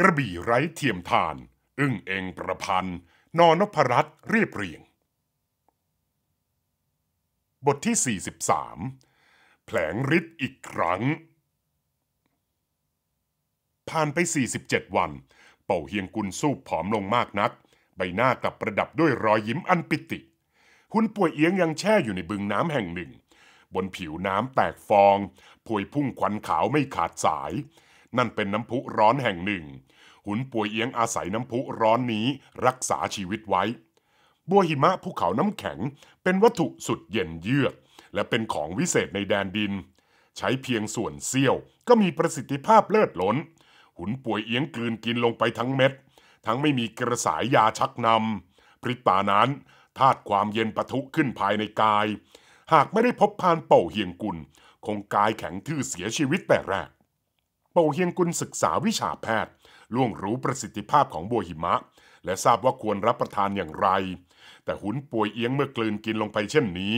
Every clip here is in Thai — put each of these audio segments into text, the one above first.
กระบี่ไร้เทียมทาน อึ้งเองประพันธ์ นอนพรัตเรียบเรียง บทที่ 43 แผลงฤทธิ์อีกครั้ง ผ่านไป 47 วัน เป่าเฮียงกุลสู้ผอมลงมากนัก ใบหน้ากลับประดับด้วยรอยยิ้มอันปิติหุ่นป่วยเอียงยังแช่อยู่ในบึงน้ำแห่งหนึ่ง บนผิวน้ำแตกฟองพวยพุ่งควันขาวไม่ขาดสาย นั่นเป็นน้ำพุร้อนแห่งหนึ่งหุนป่วยเอียงอาศัยน้ำพุร้อนนี้รักษาชีวิตไว้ บัวหิมะภูเขาน้ำแข็งเป็นวัตถุสุดเย็นเยือกและเป็นของวิเศษในแดนดิน ใช้เพียงส่วนเสี้ยวก็มีประสิทธิภาพเลิศล้น หุนป่วยเอียงกลืนกินลงไปทั้งเม็ด ทั้งไม่มีกระสายยาชักนำพริตตานั้นธาตุความเย็นปะทุขึ้นภายในกาย หากไม่ได้พบพานเป่าเฮียงกุลคงกายแข็งทื่อเสียชีวิตแต่แรกโป่เฮียงกุลศึกษาวิชาแพทย์ ล่วงรู้ประสิทธิภาพของบัวหิมะ และทราบว่าควรรับประทานอย่างไร แต่หุนป่วยเอียงเมื่อกลืนกินลงไปเช่นนี้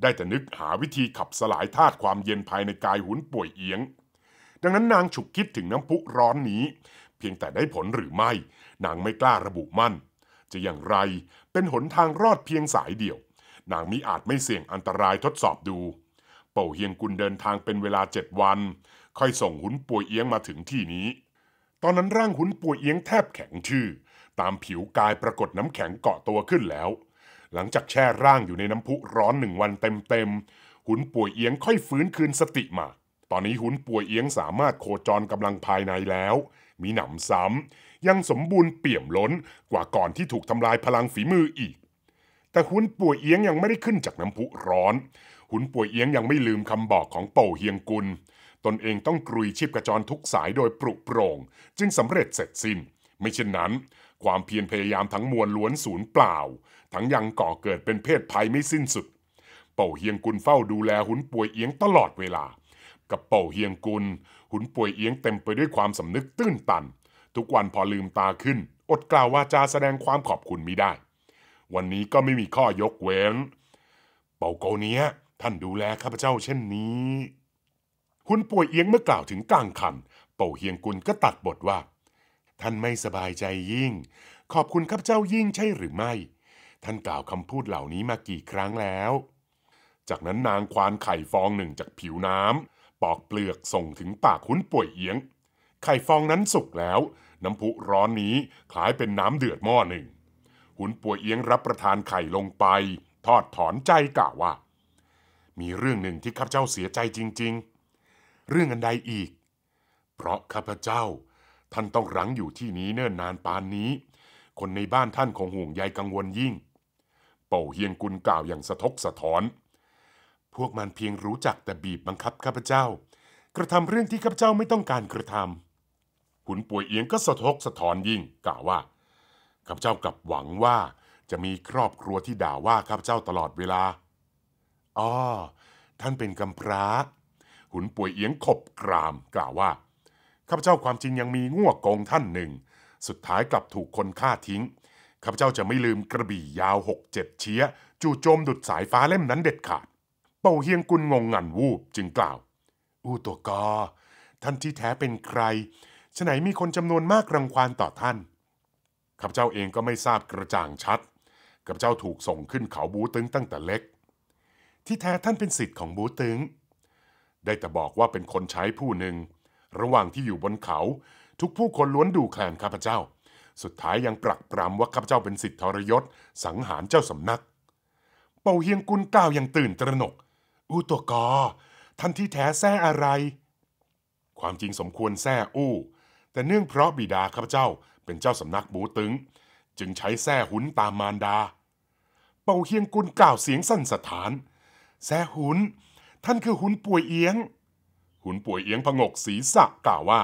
ได้แต่นึกหาวิธีขับสลายธาตุความเย็นภายในกายหุนป่วยเอียง ดังนั้นนางฉุกคิดถึงน้ำพุร้อนนี้ เพียงแต่ได้ผลหรือไม่ นางไม่กล้าระบุมั่น จะอย่างไรเป็นหนทางรอดเพียงสายเดียว นางมิอาจไม่เสี่ยงอันตรายทดสอบดูเป่าเฮียงกุลเดินทางเป็นเวลาเจ็ดวันค่อยส่งหุนป่วยเอียงมาถึงที่นี้ ตอนนั้นร่างหุนป่วยเอียงแทบแข็งชื่อ ตามผิวกายปรากฏน้ำแข็งเกาะตัวขึ้นแล้ว หลังจากแช่ร่างอยู่ในน้ำพุร้อนหนึ่งวันเต็มๆ หุนป่วยเอียงค่อยฟื้นคืนสติมา ตอนนี้หุนป่วยเอียงสามารถโคจรกำลังภายในแล้ว มีหนำซ้ำยังสมบูรณ์เปี่ยมล้นกว่าก่อนที่ถูกทำลายพลังฝีมืออีก แต่หุนป่วยเอียงยังไม่ได้ขึ้นจากน้ำพุร้อน หุนป่วยเอียงยังไม่ลืมคำบอกของเป่าเฮียงกุลตนเองต้องกรุยชีพกระจรทุกสายโดยปรุโปร่งจึงสำเร็จเสร็จสิ้นไม่เช่นนั้น ความเพียรพยายามทั้งมวลล้วนศูนย์เปล่า ทั้งยังก่อเกิดเป็นเพศภัยไม่สิ้นสุด เป่าเฮียงกุลเฝ้าดูแลหุนป่วยเอียงตลอดเวลา กับเป่าเฮียงกุลหุนป่วยเอียงเต็มไปด้วยความสำนึกตื้นตันทุกวันพอลืมตาขึ้น อดกล่าววาจาแสดงความขอบคุณมิได้ วันนี้ก็ไม่มีข้อยกเว้นเป่าโกเนี้ยท่านดูแลข้าพเจ้าเช่นนี้คุณป่วยเอียงเมื่อกล่าวถึงกลางคันเป่าเฮียงกุลก็ตัดบทว่า ท่านไม่สบายใจยิ่ง ขอบคุณข้าพเจ้ายิ่งใช่หรือไม่ ท่านกล่าวคำพูดเหล่านี้มากี่ครั้งแล้ว จากนั้นนางควานไข่ฟองหนึ่งจากผิวน้ำปอกเปลือกส่งถึงปากคุณป่วยเอียง ไข่ฟองนั้นสุกแล้ว น้ำพุร้อนนี้คล้ายเป็นน้ำเดือดหม้อหนึ่ง หุนป่วยเอียงรับประทานไข่ลงไป ทอดถอนใจกล่าวว่า มีเรื่องหนึ่งที่ข้าพเจ้าเสียใจจริงๆเรื่องอันใดอีก เพราะข้าพเจ้าท่านต้องรั้งอยู่ที่นี้เนิ่นนานปานนี้ คนในบ้านท่านคงห่วงใยกังวลยิ่ง เป่าเฮียงกุลกล่าวอย่างสะทกสะท้อน พวกมันเพียงรู้จักแต่บีบบังคับข้าพเจ้า กระทำเรื่องที่ข้าพเจ้าไม่ต้องการกระทำขุนป่วยเอียงก็สะทกสะท้อนยิ่ง กล่าวว่าข้าพเจ้ากลับหวังว่าจะมีครอบครัวที่ด่าว่าข้าพเจ้าตลอดเวลาอ๋อท่านเป็นกาพร้าขุนป่วยเอียงขบกราม กล่าวว่าข้าพเจ้าความจริงยังมีง่วกงท่านหนึ่ง สุดท้ายกลับถูกคนฆ่าทิ้งข้าพเจ้าจะไม่ลืมกระบี่ยาวหกเจ็ดเชี้ยจู่โจมดุดสายฟ้าเล่มนั้นเด็ดขาดเป่าเฮียงกุนงงงันวูบ จึงกล่าว อู้ตัวกอท่านที่แท้เป็นใครฉไหนมีคนจำนวนมาก รังควานต่อท่านข้าพเจ้าเองก็ไม่ทราบกระจ่างชัดข้าพเจ้าถูกส่งขึ้นเขาบูตึงตั้งแต่เล็ก ที่แท้ท่านเป็นสิทธิ์ของบูตึงได้แต่บอกว่าเป็นคนใช้ผู้หนึ่ง ระหว่างที่อยู่บนเขา ทุกผู้คนล้วนดูแคลนข้าพเจ้า สุดท้ายยังปรักปรำว่าข้าพเจ้าเป็นสิทธิทรยศ สังหารเจ้าสำนัก เป่าเฮียงกุลก้าวยังตื่นตระหนก อู้ตัวกอ ท่านที่แท้แท้อะไร ความจริงสมควรแท้อู้ แต่เนื่องเพราะบิดาข้าพเจ้าเป็นเจ้าสำนักบูตึงจึงใช้แท้หุนตามมารดา เป่าเฮียงกุลกล่าวเสียงสั่นสถทานแท้หุนท่านคือหุนป่วยเอียง หุนป่วยเอียงพงกศีรษะกล่าวว่า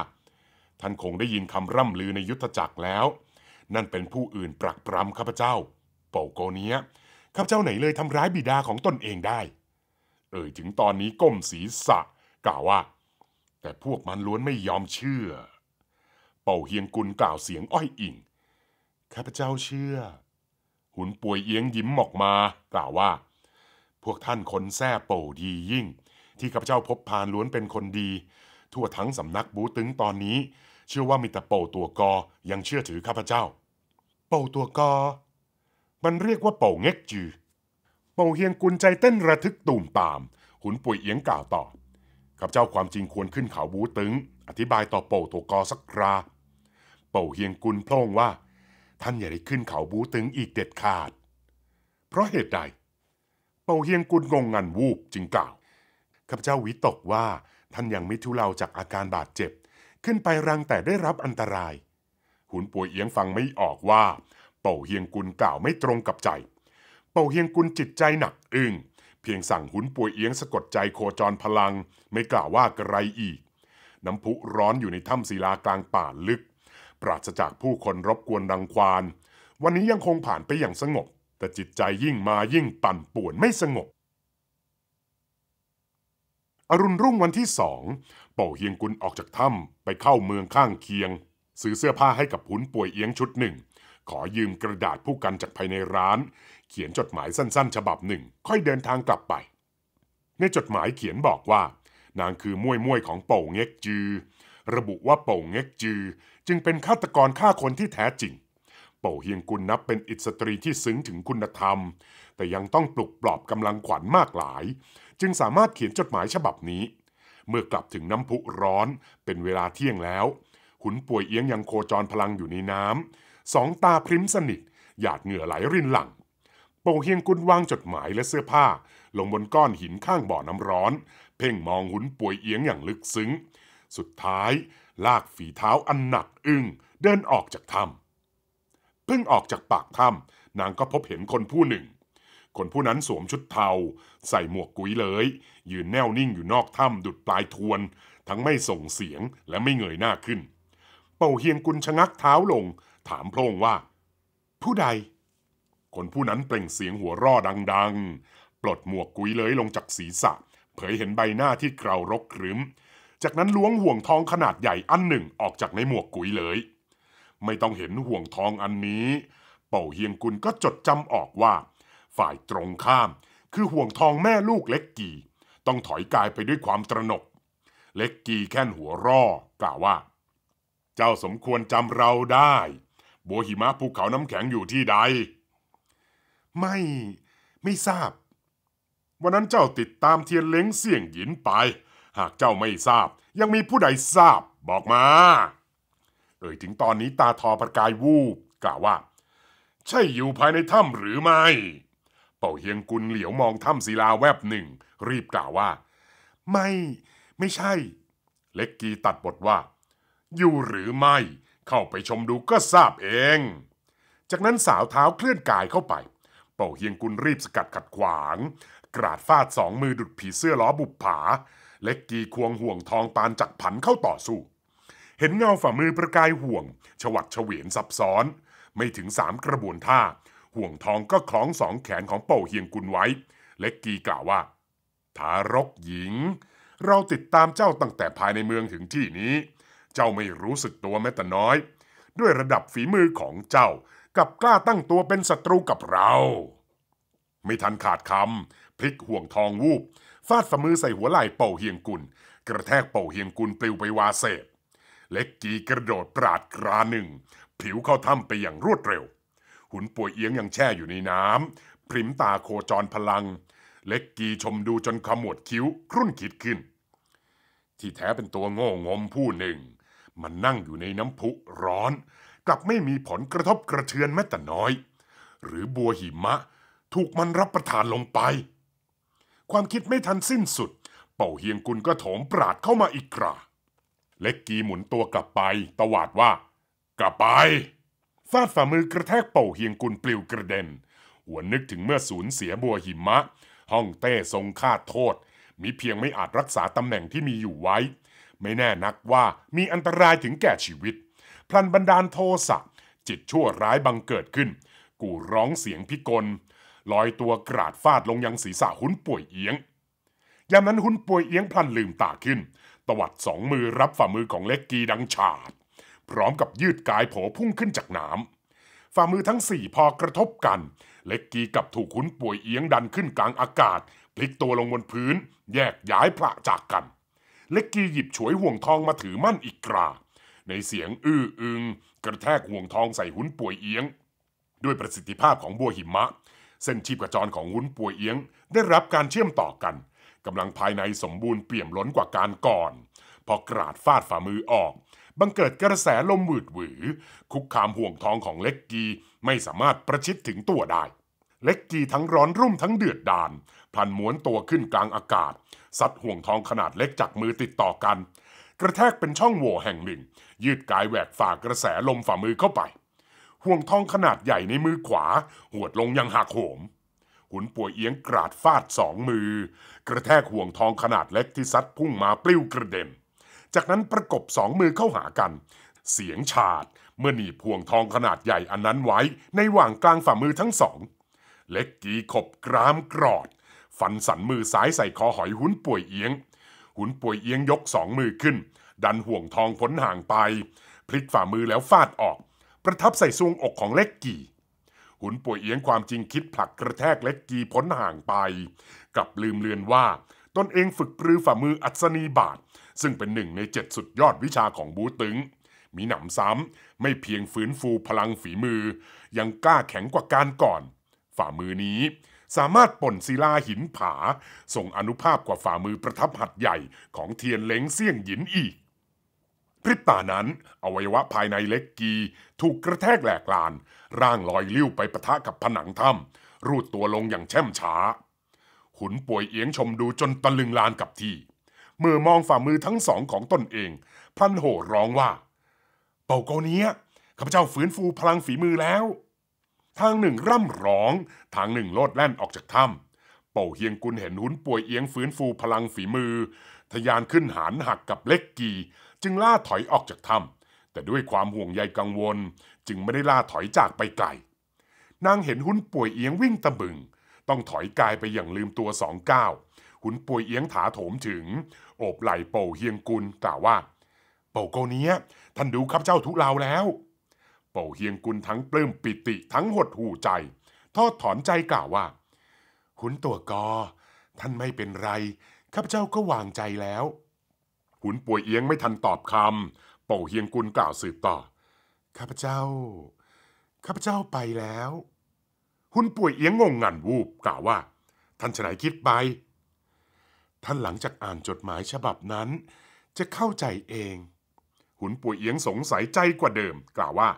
ท่าน คงได้ยินคำร่ำลือในยุทธจักรแล้ว นั่นเป็นผู้อื่นปรักปรำข้าพเจ้าเป่าโกเนี้ยข้าพเจ้าไหนเลยทำร้ายบิดาของตนเองได้ เอ่ยถึงตอนนี้ก้มศีรษะ กล่าวว่า แต่พวกมันล้วนไม่ยอมเชื่อ เป่าเฮียงกุลกล่าวเสียงอ้อยอิงข้าพเจ้าเชื่อ หุนป่วยเอียงยิ้มออกมา กล่าวว่าพวกท่านคนแซ่โป่ดียิ่ง ที่ข้าพเจ้าพบพานล้วนเป็นคนดี ทั่วทั้งสำนักบูตึงตอนนี้ เชื่อว่ามีแต่โป่ตัวกอยังเชื่อถือข้าพเจ้าโป่ตัวกอมันเรียกว่าโป่เง็กจือโป่เฮียงกุญใจเต้นระทึกตูมตามหุนปุยเอียงกล่าวต่อข้าพเจ้าความจริงควรขึ้นเขาบูตึงอธิบายต่อโป่ตัวกอสักคราโป่เฮียงกุลพร่งว่า ท่านอย่าได้ขึ้นเขาบูตึงอีกเด็ดขาด เพราะเหตุใดเป่าเฮียงกุลงงงันวูบจึงกล่าวข้าพเจ้าวิตกว่าท่านยังไม่ทุเลาจากอาการบาดเจ็บ ขึ้นไปรังแต่ได้รับอันตราย หุนป่วยเอียงฟังไม่ออกว่า เป่าเฮียงกุลกล่าวไม่ตรงกับใจ เป่าเฮียงกุลจิตใจหนักอึ้งเพียงสั่งหุนป่วยเอียงสะกดใจโคจรพลังไม่กล่าวว่าอะไรอีก น้ำพุร้อนอยู่ในถ้ำศิลากลางป่าลึก ปราศจากผู้คนรบกวนรังควานวันนี้ยังคงผ่านไปอย่างสงบแต่จิตใจยิ่งมายิ่งปั่นป่วนไม่สงบ อรุณ รุ่งวันที่สองเป่าเฮียงกุลออกจากถ้ำไปเข้าเมืองข้างเคียงซื้อเสื้อผ้าให้กับหุนป่วยเอียงชุดหนึ่ง ขอยืมกระดาษผู้กันจากภายในร้าน เขียนจดหมายสั้น ๆ ฉบับหนึ่ง ค่อยเดินทางกลับไป ในจดหมายเขียนบอกว่า นางคือมุยมวยของเป่าเง็กจือระบุว่าเป่าเง็กจือจึงเป็นฆาตกรฆ่าคนที่แท้จริงเป่าเฮียงกุลนับเป็นอิสตรีที่ซึ้งถึงคุณธรรม แต่ยังต้องปลุกปลอบกำลังขวัญมากหลาย จึงสามารถเขียนจดหมายฉบับนี้ เมื่อกลับถึงน้ำพุร้อน เป็นเวลาเที่ยงแล้ว หุนป่วยเอียงยังโคจรพลังอยู่ในน้ำ สองตาพริมสนิท หยาดเหงื่อไหลรินหลัง โป่าเฮียงกุลวางจดหมายและเสื้อผ้าลงบนก้อนหินข้างบ่อน้ำร้อน เพ่งมองหุนป่วยเอียงอย่างลึกซึ้ง สุดท้ายลากฝีเท้าอันหนักอึ้งเดินออกจากถ้ำเพิ่งออกจากปากถ้ำนางก็พบเห็นคนผู้หนึ่ง คนผู้นั้นสวมชุดเทาใส่หมวกกุ้ยเลย ยืนแน่วนิ่งอยู่นอกถ้ำดุดปลายทวน ทั้งไม่ส่งเสียงและไม่เงยหน้าขึ้น เป่าเฮียงกุลชะงักเท้าลง ถามพระองค์ว่า ผู้ใด คนผู้นั้นเปล่งเสียงหัวร่อดัง ๆ ปลดหมวกกุ้ยเลยลงจากศีรษะ เผยเห็นใบหน้าที่เกรารกครึ้มจากนั้นล้วงห่วงทองขนาดใหญ่อันหนึ่งออกจากในหมวกกุ้ยเลยไม่ต้องเห็นห่วงทองอันนี้ เป่าเฮียงกุลก็จดจำออกว่าฝ่ายตรงข้ามคือห่วงทองแม่ลูกเล็กกีต้องถอยกายไปด้วยความตระหนก เล็กกีแค่นหัวร่อกล่าวว่า เจ้าสมควรจำเราได้บัวหิมะภูเขาน้ำแข็งอยู่ที่ใด ไม่ไม่ทราบ วันนั้นเจ้าติดตามเทียนเล้งเสี่ยงหยินไป หากเจ้าไม่ทราบ ยังมีผู้ใดทราบบอกมาเอ่ยถึงตอนนี้ตาทอประกายวูบ กล่าวว่า ใช่อยู่ภายในถ้ำหรือไม่ เป่าเฮียงกุลเหลียวมองถ้ำศิลาแวบหนึ่ง รีบกล่าวว่า ไม่ ไม่ใช่ เล็กกีตัดบทว่า อยู่หรือไม่ เข้าไปชมดูก็ทราบเอง จากนั้นสาวเท้าเคลื่อนกายเข้าไป เป่าเฮียงกุลรีบสกัดขัดขวาง กราดฟาดสองมือดุดผีเสื้อล้อบุบผาเล็กกีควงห่วงทองปานจักผันเข้าต่อสู้เห็นเงาฝ่ามือประกายห่วง ฉวัดเฉวียนซับซ้อน ไม่ถึงสามกระบวนท่าห่วงทองก็คล้องสองแขนของเป่าเฮียงกุลไว้เล็กกีกล่าวว่าทารกหญิง เราติดตามเจ้าตั้งแต่ภายในเมืองถึงที่นี้ เจ้าไม่รู้สึกตัวแม้แต่น้อย ด้วยระดับฝีมือของเจ้ากับกล้าตั้งตัวเป็นศัตรูกับเรา ไม่ทันขาดคำพลิกห่วงทองวูบฟาดฝ่ามือใส่หัวไหล่เป่าเฮียงกุลกระแทกเป่าเฮียงกุลปลิวไปวาเศษเล็กกีกระโดดปราดกราหนึ่ง ผิวเข้าถ้ำไปอย่างรวดเร็ว หุ่นป่วยเอียงยังแช่อยู่ในน้ำพริมตาโคจรพลัง เล็กกีชมดูจนขมวดคิ้วครุ่นคิดขึ้น ที่แท้เป็นตัวโง่งมผู้หนึ่ง มันนั่งอยู่ในน้ำพุร้อน กลับไม่มีผลกระทบกระเทือนแม้แต่น้อย หรือบัวหิมะถูกมันรับประทานลงไป ความคิดไม่ทันสิ้นสุด เป่าเฮียงกุลก็โถมปราดเข้ามาอีกกราเล็กกีหมุนตัวกลับไปตวาดว่า กลับไปฟาดฝ่ามือกระแทกเป่าเฮียงกุลปลิวกระเด็นหัวนึกถึงเมื่อสูญเสียบัวหิมะ ห้องเต้ทรงฆาโทษมิเพียงไม่อาจรักษาตำแหน่งที่มีอยู่ไว้ ไม่แน่นักว่ามีอันตรายถึงแก่ชีวิต พลันบันดาลโทสะจิตชั่วร้ายบังเกิดขึ้น กูร้องเสียงพิกลลอยตัวกราดฟาดลงยังศีรษะหุ้นป่วยเอียงยามนั้นหุ่นป่วยเอียงพลันลืมตาขึ้น ตวัดสองมือรับฝ่ามือของเล็กกีดังฉาด พร้อมกับยืดกายโผพุ่งขึ้นจากน้ำฝ่ามือทั้งสี่พอกระทบกัน เล็กกีกับถูกหุ่นป่วยเอียงดันขึ้นกลางอากาศ พลิกตัวลงบนพื้นแยกย้ายพระจากกัน เล็กกีหยิบฉวยห่วงทองมาถือมั่นอีกกรา ในเสียงอื้ออึง กระแทกห่วงทองใส่หุ่นป่วยเอียง ด้วยประสิทธิภาพของบัวหิมะ เส้นชีพจรของหุ่นป่วยเอียงได้รับการเชื่อมต่อกันกำลังภายในสมบูรณ์เปี่ยมล้นกว่าการก่อน พอกราดฟาดฝ่ามือออก บังเกิดกระแสลมหวืดหวือคุกคามห่วงทองของเล็กกีไม่สามารถประชิดถึงตัวได้ เล็กกีทั้งร้อนรุ่มทั้งเดือดดานพลันม้วนตัวขึ้นกลางอากาศซัดห่วงทองขนาดเล็กจากมือติดต่อกัน กระแทกเป็นช่องโหว่แห่งหนึ่งยืดกายแหวกฝ่ากระแสลมฝ่ามือเข้าไป ห่วงทองขนาดใหญ่ในมือขวา หวดลงยังหักโหมขุนป่วยเอียงกราดฟาดสองมือ กระแทกห่วงทองขนาดเล็กที่ซัดพุ่งมาปลิ้วกระเด็นจากนั้นประกบสองมือเข้าหากัน เสียงฉาดเมื่อหนีพ่วงทองขนาดใหญ่อันนั้นไว้ ในหว่างกลางฝ่ามือทั้งสอง เล็กกีขบกรามกรอดฟันสันมือซ้ายใส่คอหอยหุ้นป่วยเอียง หุนป่วยเอียงยกสองมือขึ้น ดันห่วงทองพ้นห่างไป พลิกฝ่ามือแล้วฟาดออก ประทับใส่ซวงอกของเล็กกี่หุนป่วยเอียงความจริงคิดผลักกระแทกเล็กกีพ้นห่างไป กับลืมเลือนว่าตนเองฝึกปรือฝ่ามืออัศนีบาท ซึ่งเป็นหนึ่งในเจ็ดสุดยอดวิชาของบูตึงมีหนำซ้ำไม่เพียงฝืนฟูพลังฝีมือยังกล้าแข็งกว่าการก่อน ฝ่ามือนี้สามารถป่นศิลาหินผา ส่งอนุภาพกว่าฝ่ามือประทับหัดใหญ่ของเทียนเล้งเสี่ยงหยินอีกริบตานั้นอวัยวะภายในเล็กกีถูกกระแทกแหลกลาน ร่างลอยลิ้วไปปะทะกับผนังถ้ำรูดตัวลงอย่างแช่มช้าหุนป่วยเอียงชมดูจนตะลึงลานกับที่ เมื่อมองฝ่ามือทั้งสองของตนเอง พันโห่ร้องว่า เป่าโกเนี้ยข้าพเจ้าฝืนฟูพลังฝีมือแล้ว ทางหนึ่งร่ำร้องทางหนึ่งโลดแล่นออกจากถ้ำเป่าเฮียงกุลเห็นหุนป่วยเอียงฝืนฟูพลังฝีมือทยานขึ้นหานหักกับเล็กกีจึงล่าถอยออกจากถ้ำแต่ด้วยความห่วงใยกังวลจึงไม่ได้ล่าถอยจากไปไกล นางเห็นหุ่นป่วยเอียงวิ่งตะบึง ต้องถอยกายไปอย่างลืมตัวสองก้าว หุนป่วยเอียงถาโถมถึง โอบไหล่เป่าเฮียงกุลกล่าวว่าเป่าโกเนี้ยท่านดูครับเจ้าทุเลาแล้วเป่าเฮียงกุลทั้งปลื้มปิติทั้งหดหูใจ ทอดถอนใจกล่าวว่า หุนตัวกอท่านไม่เป็นไรข้าพเจ้าก็วางใจแล้วหุนป่วยเอียงไม่ทันตอบคำเป่าเฮียงกุลกล่าวสืบต่อ ข้าพเจ้า ข้าพเจ้าไปแล้ว หุนป่วยเอียงงงงันวูบ กล่าวว่า ท่านฉนัยคิดไป ท่านหลังจากอ่านจดหมายฉบับนั้น จะเข้าใจเอง หุนป่วยเอียงสงสัยใจกว่าเดิม กล่าวว่า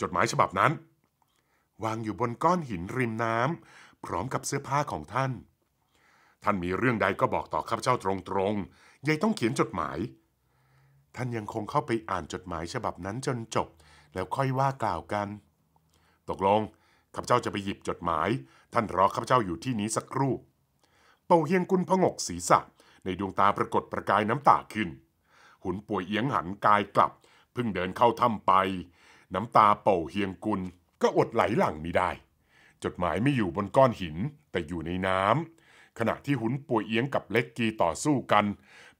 จดหมายฉบับนั้น วางอยู่บนก้อนหินริมน้ำ พร้อมกับเสื้อผ้าของท่าน ท่านมีเรื่องใดก็บอกต่อข้าพเจ้าตรงยายต้องเขียนจดหมาย ท่านยังคงเข้าไปอ่านจดหมายฉบับนั้นจนจบ แล้วค่อยว่ากล่าวกัน ตกลงข้าพเจ้าจะไปหยิบจดหมาย ท่านรอข้าพเจ้าอยู่ที่นี้สักครู่เป่าเฮียงกุลพงกศีรษะ ในดวงตาปรากฏประกายน้ำตาขึ้น หุนป่วยเอียงหันกายกลับ เพิ่งเดินเข้าถ้ำไป น้ำตาเป่าเฮียงกุลก็อดไหลหลั่งมิได้ จดหมายไม่อยู่บนก้อนหินแต่อยู่ในน้ำขณะที่หุนป่วยเอียงกับเล็กกีต่อสู้กัน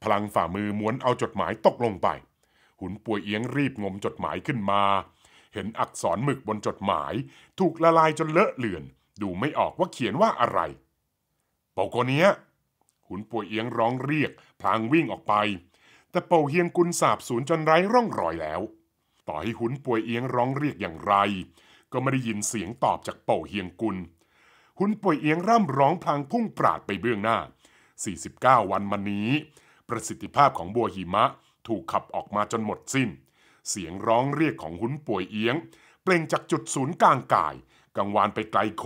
พลังฝ่ามือม้วนเอาจดหมายตกลงไป หุนป่วยเอียงรีบงมจดหมายขึ้นมา เห็นอักษรหมึกบนจดหมาย ถูกละลายจนเลอะเลือน ดูไม่ออกว่าเขียนว่าอะไร เป่าโกเนี้ยหุนป่วยเอียงร้องเรียกพลางวิ่งออกไป แต่เป่าเฮียงกุลสาบสูญจนไร้ร่องรอยแล้ว ต่อให้หุนป่วยเอียงร้องเรียกอย่างไร ก็ไม่ได้ยินเสียงตอบจากเป่าเฮียงกุลหุนป่วยเอียงร่ำร้องพลางพุ่งปราดไปเบื้องหน้า49วันมานี้ประสิทธิภาพของบัวหิมะถูกขับออกมาจนหมดสิ้น เสียงร้องเรียกของหุนป่วยเอียง เปล่งจากจุดศูนย์กลางกาย กังวานไปไกลโข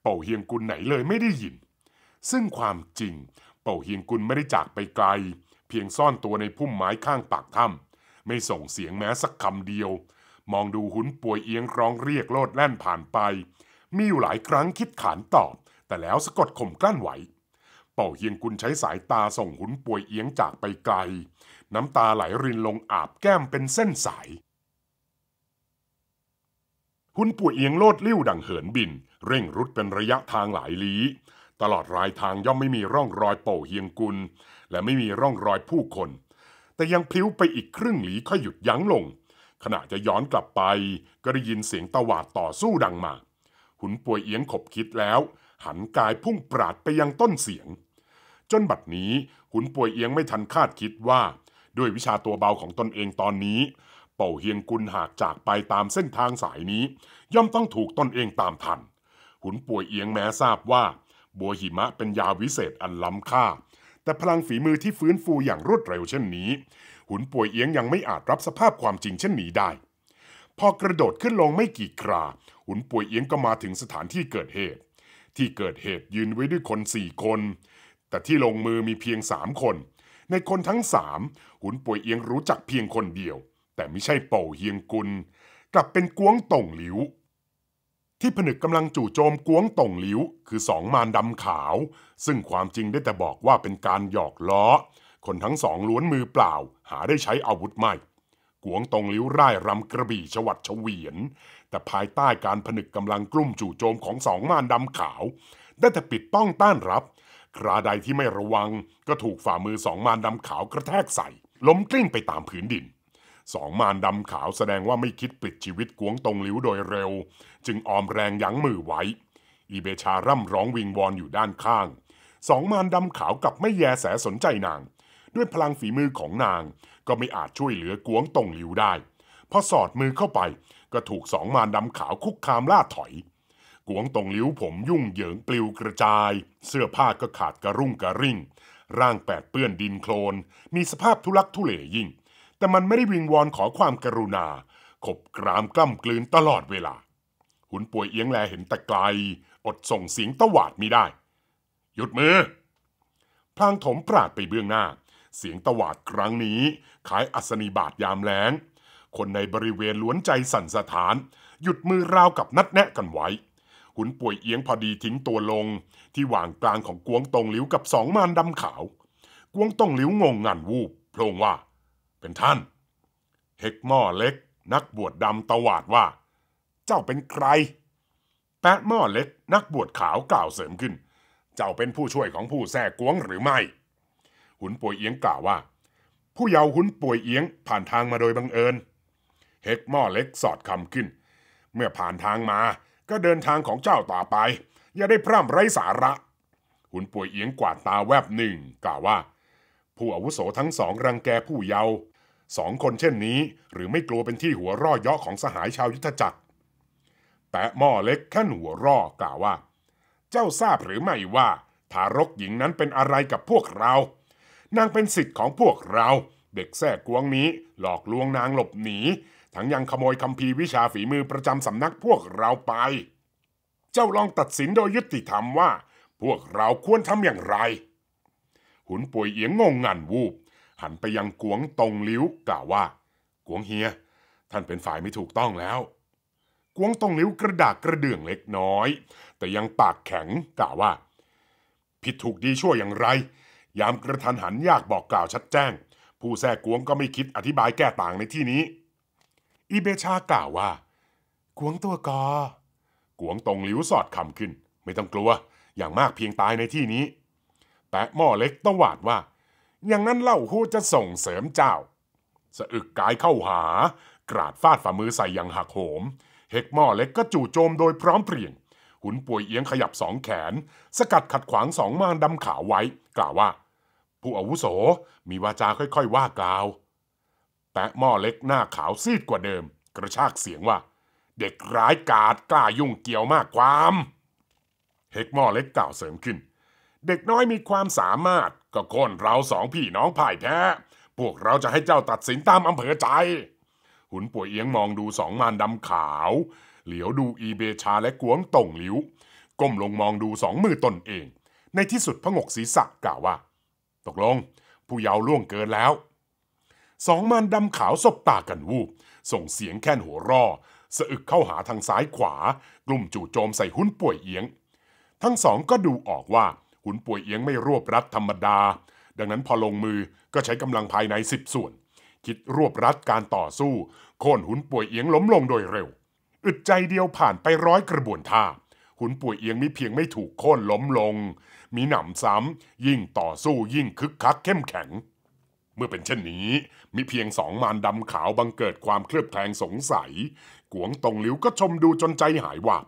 เป่าเฮียงกุลไหนเลยไม่ได้ยิน ซึ่งความจริง เป่าเฮียงกุลไม่ได้จากไปไกล เพียงซ่อนตัวในพุ่มไม้ข้างปากถ้ำไม่ส่งเสียงแม้สักคำเดียว มองดูหุนป่วยเอียงร้องเรียกโลดแล่นผ่านไป มีอยู่หลายครั้งคิดขานตอบ แต่แล้วสะกดข่มกลั้นไหวเป่าเฮียงกุลใช้สายตาส่งหุนป่วยเอียงจากไปไกล น้ำตาไหลรินลงอาบแก้มเป็นเส้นสาย หุนป่วยเอียงโลดลิ้วดังเหินบิน เร่งรุดเป็นระยะทางหลายลี้ ตลอดรายทางย่อมไม่มีร่องรอยเป่าเฮียงกุลและไม่มีร่องรอยผู้คน แต่ยังพลิ้วไปอีกครึ่งหลีค่อยหยุดยั้งลง ขณะจะย้อนกลับไปก็ได้ยินเสียงตวาดต่อสู้ดังมา หุนป่วยเอียงขบคิดแล้ว หันกายพุ่งปราดไปยังต้นเสียงจนบัดนี้ขุนป่วยเอียงไม่ทันคาดคิดว่า ด้วยวิชาตัวเบาของตนเองตอนนี้ เป่าเฮียงกุลหากจากไปตามเส้นทางสายนี้ ย่อมต้องถูกตนเองตามทันขุนป่วยเอียงแม้ทราบว่าบัวหิมะเป็นยาวิเศษอันล้ำค่า แต่พลังฝีมือที่ฟื้นฟูอย่างรวดเร็วเช่นนี้ หุนป่วยเอียงยังไม่อาจรับสภาพความจริงเช่นนี้ได้ พอกระโดดขึ้นลงไม่กี่คราหุนป่วยเอียงก็มาถึงสถานที่เกิดเหตุ ที่เกิดเหตุยืนไว้ด้วยคนสี่คนแต่ที่ลงมือมีเพียงสามคน ในคนทั้งสามหุนป่วยเอียงรู้จักเพียงคนเดียว แต่ไม่ใช่เป่าเฮียงกุลกลับเป็นกวงต่งหลิว ที่ผนึกกำลังจู่โจมกวงต่งหลิว คือสองมารดำขาว ซึ่งความจริงได้แต่บอกว่าเป็นการหยอกล้อ คนทั้งสองล้วนมือเปล่า หาได้ใช้อาวุธไม่ กวงตงหลิว ร่ายรำกระบี่ชวัดเฉวียน แต่ภายใต้การผนึกกำลังกลุ่มจู่โจมของสองมารดำขาว ได้แต่ปิดป้องต้านรับคราใดที่ไม่ระวังก็ถูกฝ่ามือสองมารดำขาวกระแทกใส่ล้มกลิ้งไปตามผืนดินสองมารดำขาวแสดงว่าไม่คิดปลิดชีวิตกวงตรงหลิวโดยเร็ว จึงออมแรงยั้งมือไว้ อีเบชาร่ำร้องวิงวอนอยู่ด้านข้างสองมารดำขาวกับไม่แยแสสนใจนาง ด้วยพลังฝีมือของนางก็ไม่อาจช่วยเหลือกวงตรงหลิวได้พอสอดมือเข้าไปก็ถูกสองมารดำขาวคุกคามล่าถอยวงตรงลิ้วผมยุ่งเหยิงปลิวกระจาย เสื้อผ้าก็ขาดกระรุ่งกระริ่ง ร่างแปดเปื้อนดินโคลนมีสภาพทุลักทุเลยิ่ง แต่มันไม่ได้วิงวอนขอความกรุณา ขบกรามกล้ำกลืนตลอดเวลา หุนป่วยเอียงแลเห็นแต่ไกล อดส่งเสียงตะหวาดไม่ได้ หยุดมือพลางถมปราดไปเบื้องหน้า เสียงตะหวาดครั้งนี้ขายอัศนีบาทยามแล้งคนในบริเวณล้วนใจสั่นสะท้าน หยุดมือราวกับนัดแนะกันไว้ขุนป่วยเอียงพอดีทิ้งตัวลงที่หว่างกลางของกวงตงหลิวกับสองมารดำขาว กวงตงหลิวงงงันวูบโพลงว่า เป็นท่านเฮกหม้อเล็ก นักบวชดำตวาด ว่า เจ้าเป็นใคร แปะหม้อเล็กนักบวชขาวกล่าวเสริมขึ้น เจ้าเป็นผู้ช่วยของผู้แท้กวงหรือไม่ หุนป่วยเอียงกล่าวว่า ผู้เยาว์หุนป่วยเอียงผ่านทางมาโดยบังเอิญ เฮกหม้อเล็กสอดคำขึ้น เมื่อผ่านทางมาก็เดินทางของเจ้าต่อไป อย่าได้พร่ำไร้สาระหุนป่วยเอียงกวาดตาแวบหนึ่ง กล่าวว่า ผู้อาวุโสทั้งสองรังแกผู้เยาว์สองคนเช่นนี้หรือไม่กลัวเป็นที่หัวร่อเยาะของสหายชาวยุทธจักร แปะหม้อเล็กขั้นหัวร่อกล่าวว่า เจ้าทราบหรือไม่ว่า ทารกหญิงนั้นเป็นอะไรกับพวกเรา นางเป็นสิทธิ์ของพวกเรา เด็กแท้กวงนี้ หลอกลวงนางหลบหนีทั้งยังขโมยคำพีวิชาฝีมือประจำสำนักพวกเราไป เจ้าลองตัดสินโดยยุติธรรมว่า พวกเราควรทำอย่างไร หุนป่วยเอียงงงงันวูบ หันไปยังกวงตรงลิ้วกล่าวว่า กวงเฮีย ท่านเป็นฝ่ายไม่ถูกต้องแล้ว กวงตรงลิ้วกระดากกระเดื่องเล็กน้อย แต่ยังปากแข็งกล่าวว่า ผิดถูกดีชั่วอย่างไร ยามกระทันหันยากบอกกล่าวชัดแจ้ง ผู้แทกกวงก็ไม่คิดอธิบายแก้ต่างในที่นี้อีเบชากล่าวว่า กวงตัวกอกวงตรงหลิวสอดคำขึ้น ไม่ต้องกลัว อย่างมากเพียงตายในที่นี้แต่หม้อเล็กตวาดว่า อย่างนั้นเล่าฮู้จะส่งเสริมเจ้าสะอึกกายเข้าหา กราดฟาดฝ่ามือใส่อย่างหักโหมเฮกหม้อเล็กก็จู่โจมโดยพร้อมเพรียง หุนป่วยเอียงขยับสองแขน สกัดขัดขวางสองม่านดำขาวไว้ กล่าวว่าผู้อาวุโสมีวาจาค่อย ๆ ว่ากล่าวแตะหม้อเล็กหน้าขาวซีดกว่าเดิม กระชากเสียงว่า เด็กร้ายกาดกล้ายุ่งเกี่ยวมากความ เฮกหม้อเล็กกล่าวเสริมขึ้น เด็กน้อยมีความสามารถ ก็คนเราสองพี่น้องพ่ายแพ้พวกเราจะให้เจ้าตัดสินตามอำเภอใจ หุนป่วยเอียงมองดูสองมารดำขาวเหลียวดูอีเบชาและกวงตงหลิวก้มลงมองดูสองมือตนเองในที่สุดพงกศีรษะกล่าวว่า ตกลง ผู้เยาว์ล่วงเกินแล้วสองมันดำขาวสบตากันวูบส่งเสียงแค้นหัวรอสะอึกเข้าหาทางซ้ายขวา กลุ่มจู่โจมใส่หุ้นป่วยเอียง ทั้งสองก็ดูออกว่าหุ่นป่วยเอียงไม่รวบรัดธรรมดา ดังนั้นพอลงมือก็ใช้กำลังภายในสิบส่วน คิดรวบรัดการต่อสู้โค่นหุ่นป่วยเอียงล้มลงโดยเร็ว อึดใจเดียวผ่านไปร้อยกระบวนท่าหุนป่วยเอียงมิเพียงไม่ถูกโค่นล้มลง มีหนำซ้ำยิ่งต่อสู้ยิ่งคึกคักเข้มแข็งมื่อเป็นเช่นนี้ มีเพียงสองมารดำขาวบังเกิดความเคลือบแคลงสงสัยกวงตงหลิวก็ชมดูจนใจหายวับ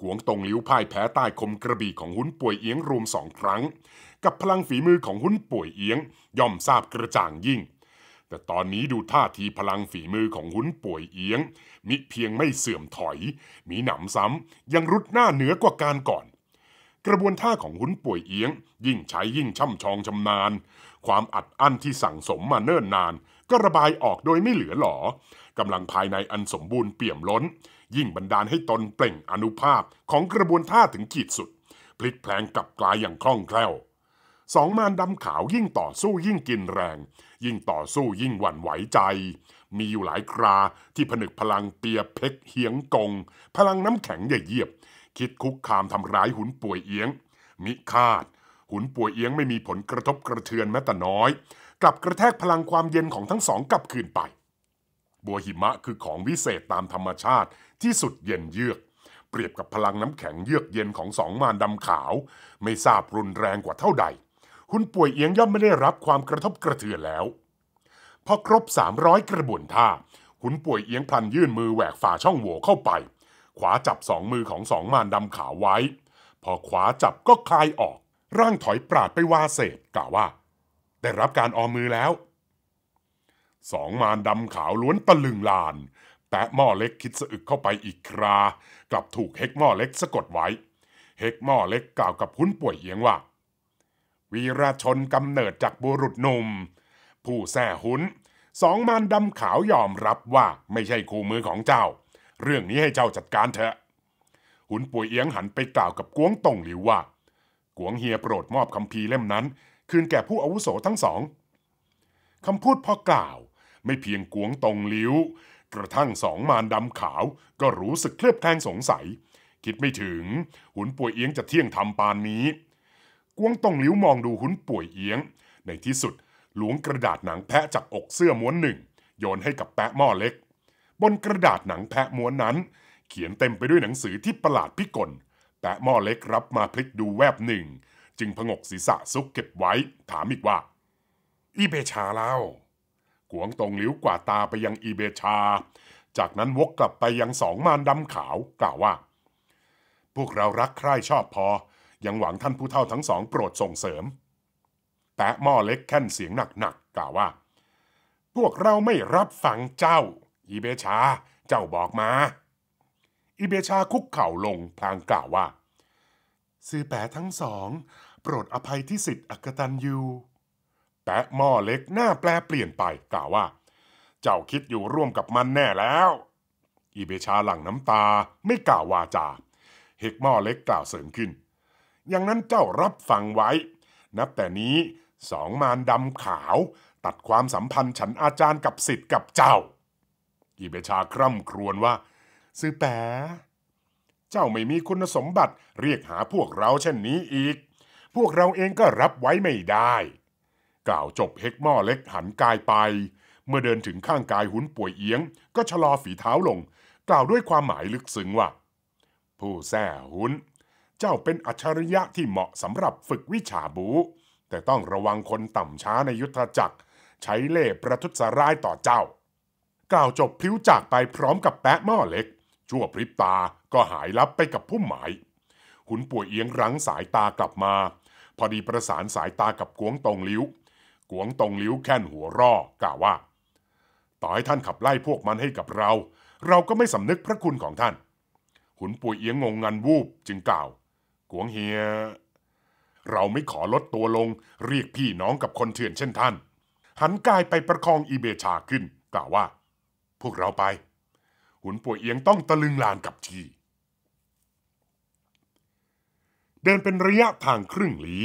กวงตงหลิวพ่ายแพ้ใต้คมกระบี่ของ หุ้นป่วยเอียงรวมสองครั้ง กับพลังฝีมือของหุ้นป่วยเอียงย่อมทราบกระจ่างยิ่ง แต่ตอนนี้ดูท่าทีพลังฝีมือของหุ้นป่วยเอียง มิเพียงไม่เสื่อมถอย มีหนำซ้ำยังรุดหน้าเหนือกว่าการก่อน กระบวนท่าของหุ้นป่วยเอียงยิ่งใช้ยิ่งช่ำชองชำนาญความอัดอั้นที่สั่งสมมาเนิ่นนาน ก็ระบายออกโดยไม่เหลือหลอกำลังภายในอันสมบูรณ์เปี่ยมล้น ยิ่งบันดาลให้ตนเปล่งอนุภาพ ของกระบวนท่าถึงขีดสุด พลิกแพลงกลับกลายอย่างคล่องแคล่วสองมารดำขาวยิ่งต่อสู้ยิ่งกินแรง ยิ่งต่อสู้ยิ่ง หวั่นไหวใจ มีอยู่หลายคราที่ผนึกพลังเปียเพกเฮียงกง พลังน้ำแข็งใหญ่เยียบ คิดคุกคามทำร้ายหุนป่วยเอียง มิคาดหุนป่วยเอียงไม่มีผลกระทบกระเทือนแม้แต่น้อย กลับกระแทกพลังความเย็นของทั้งสองกลับคืนไป บัวหิมะคือของวิเศษตามธรรมชาติที่สุดเย็นเยือกเปรียบกับพลังน้ำแข็งเยือกเย็นของสองมารดำขาวไม่ทราบรุนแรงกว่าเท่าใด หุนป่วยเอียงย่อมไม่ได้รับความกระทบกระเทือนแล้วพอครบ 300 กระบวนท่าหุนป่วยเอียงพลันยื่นมือแหวกฝาช่องโหว่เข้าไป ขวาจับสองมือของสองมารดำขาวไว้พอขวาจับก็คลายออกร่างถอยปราดไปวาเศษกล่าวว่า ได้รับการออมมือแล้ว สองมารดำขาวล้วนตะลึงลานแปะหม้อเล็กคิดสะอึกเข้าไปอีกครากลับถูกเฮกหม้อเล็กสะกดไว้ เฮกหม้อเล็กกล่าวกับหุ้นป่วยเอียงว่าวีรชนกำเนิดจากบุรุษหนุ่ม ผู้แส่หุนสองมารดำขาวยอมรับว่าไม่ใช่คู่มือของเจ้า เรื่องนี้ให้เจ้าจัดการเถอะ หุนป่วยเอียงหันไปกล่าวกับกวงตงหลิวว่ากวงเฮียโปรดมอบคำพีเล่มนั้น คืนแก่ผู้อาวุโสทั้งสอง คำพูดพ่อกล่าวไม่เพียงกวงตรงลิ้ว กระทั่งสองมารดำขาวก็รู้สึกเคลือบแคลงสงสัย คิดไม่ถึง หุนป่วยเอียงจะเที่ยงทำปานนี้ กวงตรงลิ้วมองดูหุนป่วยเอียง ในที่สุดหลวงกระดาษหนังแพะจากอกเสื้อม้วนหนึ่ง โยนให้กับแปะหม้อเล็ก บนกระดาษหนังแพะม้วนนั้น เขียนเต็มไปด้วยหนังสือที่ประหลาดพิกลแต่หม้อเล็กรับมาพลิกดูแวบหนึ่ง จึงพงกศีรษะซุกเก็บไว้ ถามอีกว่า อีเบชาเล่าขวงตรงลิ้วกว่าตาไปยังอีเบชา จากนั้นวกกลับไปยังสองมารดำขาวกล่าวว่า พวกเรารักใคร่ชอบพอ ยังหวังท่านผู้เฒ่าทั้งสองโปรดส่งเสริมแปะหม้อเล็กแค่นเสียงหนักๆกล่าวว่า พวกเราไม่รับฟังเจ้า อีเบชาเจ้าบอกมาอิเบชาคุกเข่าลงพลางกล่าวว่าซื้อแปะทั้งสอง โปรดอภัยที่สิทธิ์อักตันยู แปะหม้อเล็กหน้าแปลเปลี่ยนไปกล่าวว่า เจ้าคิดอยู่ร่วมกับมันแน่แล้ว อิเบชาหลั่งน้ำตาไม่กล่าววาจา เฮกหม้อเล็กกล่าวเสริมขึ้น อย่างนั้นเจ้ารับฟังไว้ นับแต่นี้สองมารดำขาว ตัดความสัมพันธ์ฉันอาจารย์กับสิทธิ์กับเจ้าอิเบชาคร่ำครวญว่าซื้อแปเจ้าไม่มีคุณสมบัติเรียกหาพวกเราเช่นนี้อีก พวกเราเองก็รับไว้ไม่ได้กล่าวจบเฮกม่อเล็กหันกายไป เมื่อเดินถึงข้างกายหุนป่วยเอียง ก็ชะลอฝีเท้าลงกล่าวด้วยความหมายลึกซึ้งว่า ผู้แท่หุน เจ้าเป็นอัจฉริยะที่เหมาะสำหรับฝึกวิชาบู แต่ต้องระวังคนต่ำช้าในยุทธจักร ใช้เล่ประทุษร้ายต่อเจ้ากล่าวจบพลิ้วจากไปพร้อมกับแปะหม้อเล็กชั่วพริบตาก็หายลับไปกับพุ่มไม้ขุนป่วยเอียงรั้งสายตากลับมา พอดีประสานสายตากับกวงตงลิ้ว กวงตงลิ้วแค่นหัวรอกล่าวว่า ต่อให้ท่านขับไล่พวกมันให้กับเรา เราก็ไม่สำนึกพระคุณของท่านขุนป่วยเอียงงงงันวูบ จึงกล่าวกวงเฮีย เราไม่ขอลดตัวลง เรียกพี่น้องกับคนเถื่อนเช่นท่าน หันกายไปประคองอีเบชาขึ้น กล่าวว่า พวกเราไปหุนป่วยเอียงต้องตะลึงลานกับที่ เดินเป็นระยะทางครึ่งหลี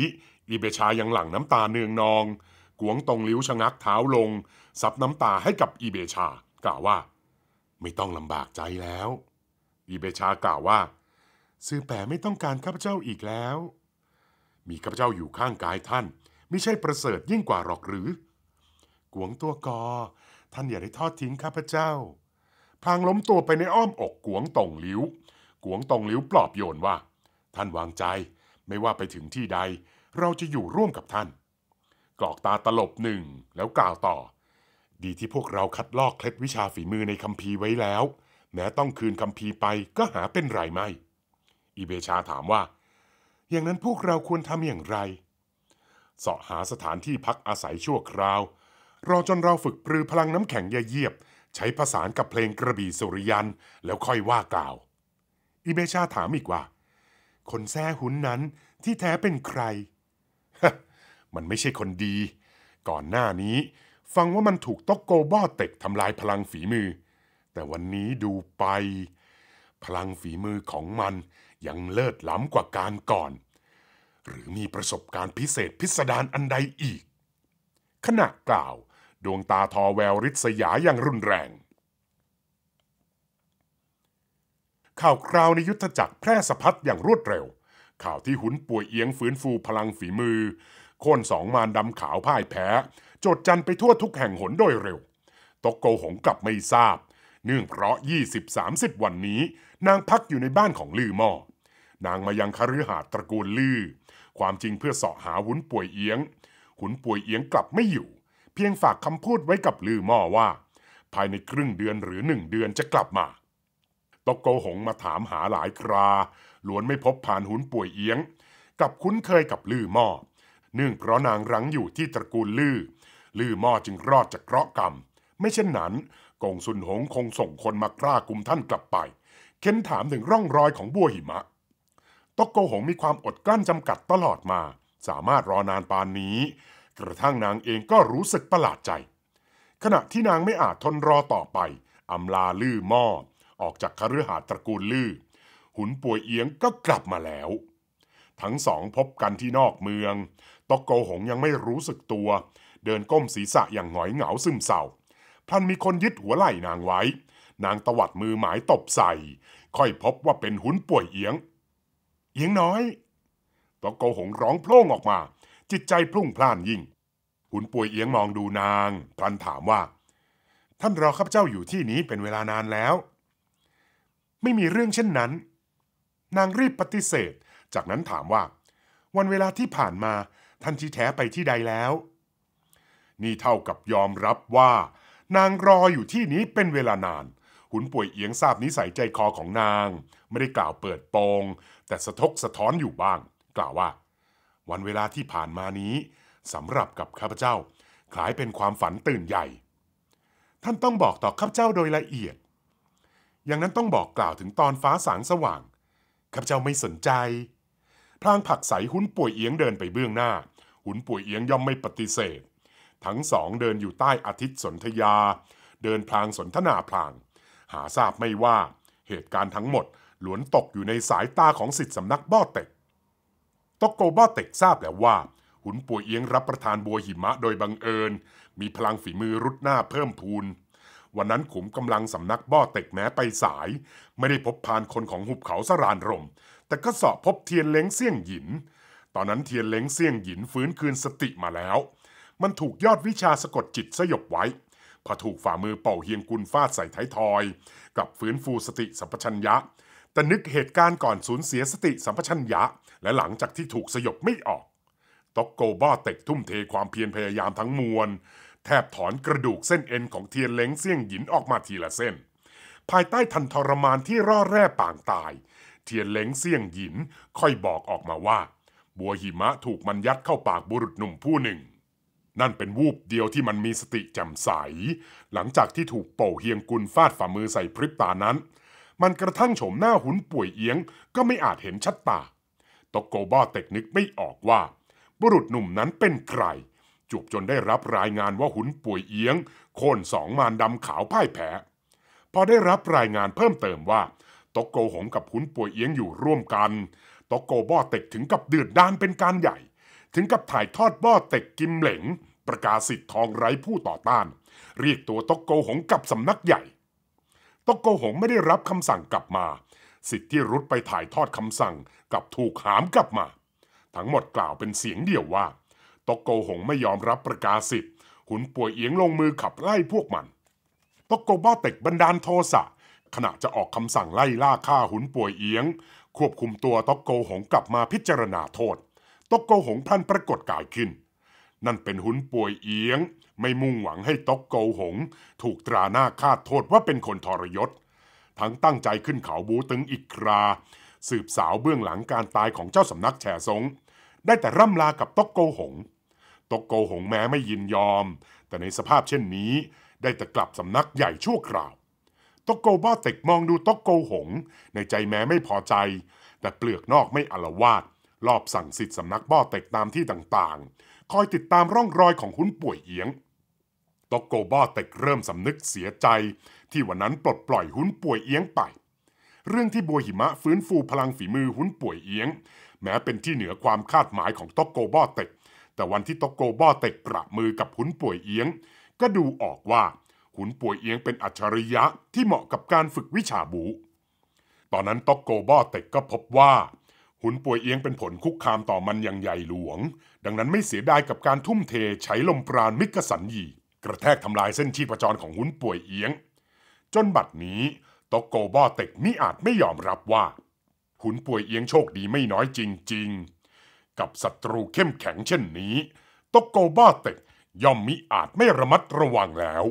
อีเบชายังหลั่งน้ำตาเนืองนองกวงตรงลิ้วชะงักเท้าลงซับน้ำตาให้กับอีเบชา กล่าวว่า ไม่ต้องลำบากใจแล้ว อีเบชากล่าวว่าซื่อแปรไม่ต้องการข้าพเจ้าอีกแล้ว มีข้าพเจ้าอยู่ข้างกายท่านไม่ใช่ประเสริฐยิ่งกว่าหรอกหรือ กวงตัวกอ ท่านอย่าได้ทอดทิ้งข้าพเจ้าพางล้มตัวไปในอ้อมอกกวงตงหลิวกวงตงหลิวปลอบโยนว่า ท่านวางใจไม่ว่าไปถึงที่ใด เราจะอยู่ร่วมกับท่านกรอกตาตลบหนึ่งแล้วกล่าวต่อ ดีที่พวกเราคัดลอกเคล็ดวิชาฝีมือในคัมภีร์ไว้แล้ว แม้ต้องคืนคัมภีร์ไปก็หาเป็นไรไม่อีเบชาถามว่า อย่างนั้นพวกเราควรทำอย่างไรเสาะหาสถานที่พักอาศัยชั่วคราวรอจนเราฝึกปรือพลังน้ำแข็งเยียบใช้ผสานกับเพลงกระบี่สุริยัน แล้วค่อยว่ากล่าว อิเมชาถามอีกว่า คนแท้หุนนั้นที่แท้เป็นใคร มันไม่ใช่คนดี ก่อนหน้านี้ฟังว่ามันถูกต๊อกโกบ้อเต็กทำลายพลังฝีมือ แต่วันนี้ดูไป พลังฝีมือของมันยังเลิศล้ำกว่าการก่อน หรือมีประสบการณ์พิเศษพิสดารอันใดอีก ขณะกล่าวดวงตาทอแวว ริษยาอย่างรุนแรง ข่าวคราวในยุทธจักรแพร่สะพัดอย่างรวดเร็ว ข่าวที่หุนป่วยเอียงฟื้นฟูพลังฝีมือโค่นสองมารดำขาวพ่ายแพ้ โจดจันไปทั่วทุกแห่งหนโดยเร็วตกโกหงกลับไม่ทราบ เนื่องเพราะ20-30 วันนี้ นางพักอยู่ในบ้านของลือม่อนางมายังคฤหาตระกูลลือความจริงเพื่อเสาะหาหุนป่วยเอียง หุนป่วยเอียงกลับไม่อยู่เพียงฝากคำพูดไว้กับลือม่อว่า ภายในครึ่งเดือนหรือหนึ่งเดือนจะกลับมาตกโกหงมาถามหาหลายครา ล้วนไม่พบผ่านหุนป่วยเอียง กับคุ้นเคยกับลือม่อเนื่องเพราะนางรั้งอยู่ที่ตระกูลลือ ลือม่อจึงรอดจากเคราะห์กรรม ไม่เช่นนั้น กงสุนหงคงส่งคนมาล่ากุมท่านกลับไปเค้นถามถึงร่องรอยของบัวหิมะตกโกหงมีความอดกลั้นจำกัดตลอดมา สามารถรอนานปานนี้กระทั่งนางเองก็รู้สึกประหลาดใจ ขณะที่นางไม่อาจทนรอต่อไป อำลาลื่อม้อออกจากคฤหาสน์ตระกูลลื่อหุนป่วยเอียงก็กลับมาแล้ว ทั้งสองพบกันที่นอกเมืองตอกโกหงยังไม่รู้สึกตัว เดินก้มศีรษะอย่างหงอยเหงาซึมเศร้าพลันมีคนยึดหัวไหล่นางไว้ นางตวัดมือหมายตบใส่ ค่อยพบว่าเป็นหุนป่วยเอียงเอียงน้อยตอกโกหงร้องโพล่งออกมาจิตใจพลุ่งพล่านยิ่ง หุนป่วยเอียงมองดูนางพลันถามว่า ท่านรอข้าพเจ้าอยู่ที่นี้เป็นเวลานานแล้ว ไม่มีเรื่องเช่นนั้น นางรีบปฏิเสธ จากนั้นถามว่า วันเวลาที่ผ่านมา ท่านที่แท้ไปที่ใดแล้ว นี่เท่ากับยอมรับว่า นางรออยู่ที่นี้เป็นเวลานาน หุนป่วยเอียงทราบนิสัยใจคอของนาง ไม่ได้กล่าวเปิดโปง แต่สะทกสะท้อนอยู่บ้าง กล่าวว่าวันเวลาที่ผ่านมานี้สำหรับกับข้าพเจ้าคล้ายเป็นความฝันตื่นใหญ่ ท่านต้องบอกต่อข้าพเจ้าโดยละเอียด อย่างนั้นต้องบอกกล่าวถึงตอนฟ้าสางสว่างข้าพเจ้าไม่สนใจ พลางผักใสหุ้นป่วยเอียงเดินไปเบื้องหน้า หุ้นป่วยเอียงย่อมไม่ปฏิเสธ ทั้งสองเดินอยู่ใต้อาทิตย์สนธยา เดินพลางสนทนาพลาง หาทราบไม่ว่าเหตุการณ์ทั้งหมดล้วนตกอยู่ในสายตาของสิทธิสำนักบ่อเต็กโตโกบ้าเต็กทราบแล้วว่า หุนป่วเอียงรับประทานบัวหิมะโดยบังเอิญ มีพลังฝีมือรุดหน้าเพิ่มพูนวันนั้นขุมกำลังสำนักบ้อเต็กแม้ไปสาย ไม่ได้พบพานคนของหุบเขาสรานรม แต่ก็สอบพบเทียนเล้งเสี่ยงหยิน ตอนนั้นเทียนเล้งเสี่ยงหยินฟื้นคืนสติมาแล้ว มันถูกยอดวิชาสะกดจิตสยบไว้ พอถูกฝ่ามือเป่าเฮียงกุลฟาดใส่ทยทอย กับฟื้นฟูสติสัมปชัญญะ แต่นึกเหตุการณ์ก่อน สูญเสียสติสัมปชัญญะและหลังจากที่ถูกสยบไม่ออกต็อกโกบ้าเต็กทุ่มเทความเพียรพยายามทั้งมวล แทบถอนกระดูกเส้นเอ็นของเทียนเล้งเสี่ยงหยินออกมาทีละเส้น ภายใต้ทันทรมานที่ร่อแร่ปางตาย เทียนเล้งเสี่ยงหยินค่อยบอกออกมาว่า บัวหิมะถูกมันยัดเข้าปากบุรุษหนุ่มผู้หนึ่ง นั่นเป็นวูบเดียวที่มันมีสติแจ่มใส หลังจากที่ถูกโป่เฮียงกุลฟาดฝ่ามือใส่พริบตานั้น มันกระทั่งโฉมหน้าหุนป่วยเอียงก็ไม่อาจเห็นชัดตาตโกบ้าเตคกนึกไม่ออกว่า บุรุษหนุ่มนั้นเป็นใคร จุบจนได้รับรายงานว่าหุนป่วยเอียง โค่นสองมารดำขาวพ่ายแพ้พอได้รับรายงานเพิ่มเติมว่าตโกหงกับหุนป่วยเอียงอยู่ร่วมกันตโกบ้าเต็กถึงกับเดือดดานเป็นการใหญ่ ถึงกับถ่ายทอดบ้าเต็กกิมเหลงประกาศสิทธิ์ทองไร้ผู้ต่อต้าน เรียกตัวตโกหงกับสำนักใหญ่ตโกหงไม่ได้รับคำสั่งกลับมาสิทธิ์ที่รุดไปถ่ายทอดคำสั่งกับถูกหามกลับมา ทั้งหมดกล่าวเป็นเสียงเดียวว่าตกโกหงไม่ยอมรับประกาศสิทธิ์หุนป่วยเอียงลงมือขับไล่พวกมันตกโกบ้าเต็กบันดาลโทสะขณะจะออกคำสั่งไล่ล่าฆ่าหุนป่วยเอียง ควบคุมตัวตกโกหงกลับมาพิจารณาโทษ ตกโกหงพันปรากฏกายขึ้นนั่นเป็นหุนป่วยเอียง ไม่มุ่งหวังให้ตกโกหงถูกตราหน้าฆ่าโทษว่าเป็นคนทรยศทั้งตั้งใจขึ้นเขาบูตึงอีกครา สืบสาวเบื้องหลังการตายของเจ้าสำนักแฉสงได้แต่ร่ำลากับตกโกหงตกโกหงแม้ไม่ยินยอม แต่ในสภาพเช่นนี้ได้แต่กลับสำนักใหญ่ชั่วคราวตกโกบ้าเต็กมองดูตกโกหง ในใจแม้ไม่พอใจ แต่เปลือกนอกไม่อลวาดรอบสั่งสิทธิสำนักบ้อเต็กตามที่ต่างๆ คอยติดตามร่องรอยของหุ้นป่วยเอียงตโกโบเต็กเริ่มสำนึกเสียใจ ที่วันนั้นปลดปล่อยหุ้นป่วยเอียงไป เรื่องที่บัวหิมะฟื้นฟูพลังฝีมือหุ้นป่วยเอียง แม้เป็นที่เหนือความคาดหมายของตโกโบเต็กแต่วันที่ตโกโบเต็กประมือกับหุ้นป่วยเอียง ก็ดูออกว่า หุนป่วยเอียงเป็นอัจฉริยะที่เหมาะกับการฝึกวิชาบู ตอนนั้นต็อกโกบอเต็กก็พบว่า หุนป่วยเอียงเป็นผลคุกคามต่อมันอย่างใหญ่หลวง ดังนั้นไม่เสียดายกับการทุ่มเทใช้ลมปราณมิกสันยีกระแทกทำลายเส้นชีพจรของหุ้นป่วยเอียง จนบัดนี้ตโกบอเต็กมิอาจไม่ยอมรับว่า หุนป่วยเอียงโชคดีไม่น้อยจริงๆ กับศัตรูเข้มแข็งเช่นนี้ตโกบอเต็กย่อมมิอาจไม่ระมัดระวังแล้ว